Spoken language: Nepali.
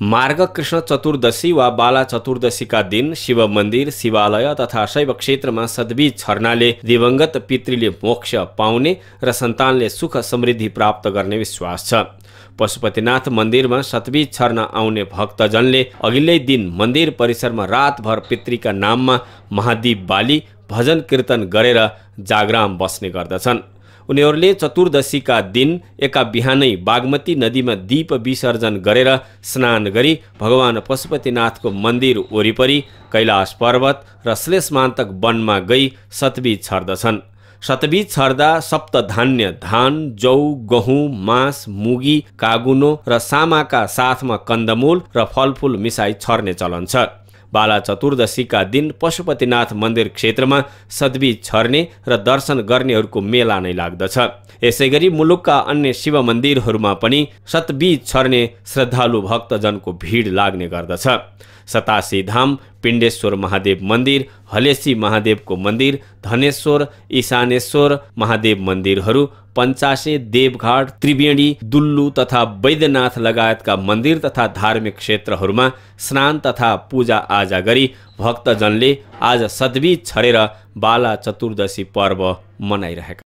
मार्ग कृष्ण चतुर्दशी वा बाला चतुर्दशीका दिन शिव मन्दिर शिवालय तथा शैव क्षेत्रमा सद्बीज छर्नाले दिवंगत पितृले मोक्ष पाउने र सन्तानले सुख समृद्धि प्राप्त गर्ने विश्वास छ पशुपतिनाथ मन्दिरमा सतबीज छर्न आउने भक्तजनले अघिल्लै दिन मन्दिर परिसरमा रातभर पितृका नाममा महादीप बाली भजन कीर्तन गरेर जागराम बस्ने गर्दछन् उनीहरूले चतुर्दशीका दिन एका बिहानै बागमती नदीमा दीप विसर्जन गरेर स्नान गरी भगवान पशुपतिनाथको मन्दिर वरिपरि कैलाश पर्वत र श्लेषमान्तक वनमा गई सतबी छर्दछन् सतबी छर्दा सप्तधान्य धान जौ गहुँ मास मुगी कागुनो र सामाका साथमा कन्दमूल र फलफुल मिसाई छर्ने चलन छ बाला चतुर्दशीका दिन पशुपतिनाथ मन्दिर क्षेत्रमा सद्वी छर्ने र दर्शन गर्नेहरूको मेला नै लाग्दछ यसै गरी मुलुकका अन्य शिव मन्दिरहरूमा पनि सतबी छर्ने श्रद्धालु भक्तजनको भिड लाग्ने गर्दछ सतासी धाम पिण्डेश्वर महादेव मन्दिर हलेसी महादेवको मन्दिर धनेश्वर ईशानेश्वर महादेव मन्दिरहरू पञ्चासे देवघाट त्रिवेणी दुल्लु तथा वैद्यनाथ लगायतका मन्दिर तथा धार्मिक क्षेत्रहरूमा स्नान तथा पूजा आजा गरी भक्तजनले आज सद्बीज छरेर बाला चतुर्दशी पर्व मनाइरहेका